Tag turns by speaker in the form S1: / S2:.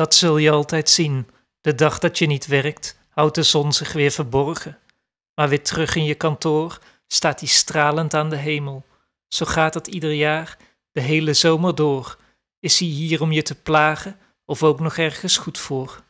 S1: Dat zul je altijd zien. De dag
S2: dat je niet werkt, houdt de zon zich weer verborgen. Maar weer terug in je kantoor staat hij stralend aan de hemel. Zo gaat dat ieder jaar, de hele zomer door. Is hij hier om je te plagen of ook nog ergens goed voor?